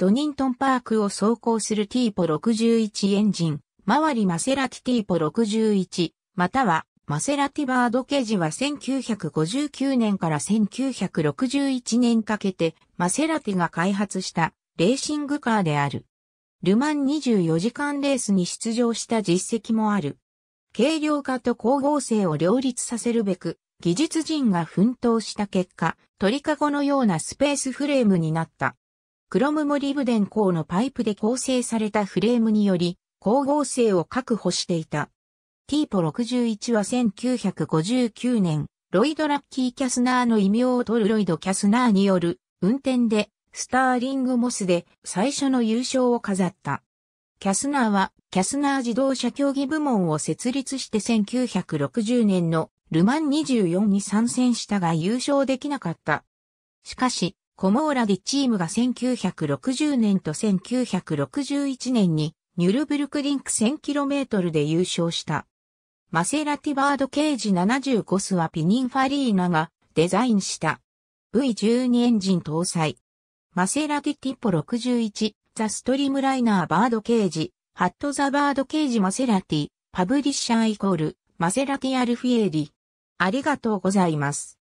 ドニントンパークを走行するティーポ61エンジン、周りマセラティティーポ61、またはマセラティバードケジは1959年から1961年かけてマセラティが開発したレーシングカーである。ルマン24時間レースに出場した実績もある。軽量化と光合成を両立させるべく、技術陣が奮闘した結果、鳥かごのようなスペースフレームになった。クロムモリブデン鋼のパイプで構成されたフレームにより、光合成を確保していた。ティーポ61は1959年、ロイド・ラッキー・キャスナーの異名を取るロイド・キャスナーによる運転でスターリング・モスで最初の優勝を飾った。キャスナーはキャスナー自動車競技部門を設立して1960年のルマン24に参戦したが優勝できなかった。しかし、コモーラディチームが1960年と1961年にニュルブルクリンク 1000km で優勝した。マセラティバードケージ75スはピニンファリーナがデザインした。V12 エンジン搭載。マセラティティポ61、ザストリームライナーバードケージ、ハットザバードケージマセラティ、パブリッシャーイコール、マセラティアルフィエリ。ありがとうございます。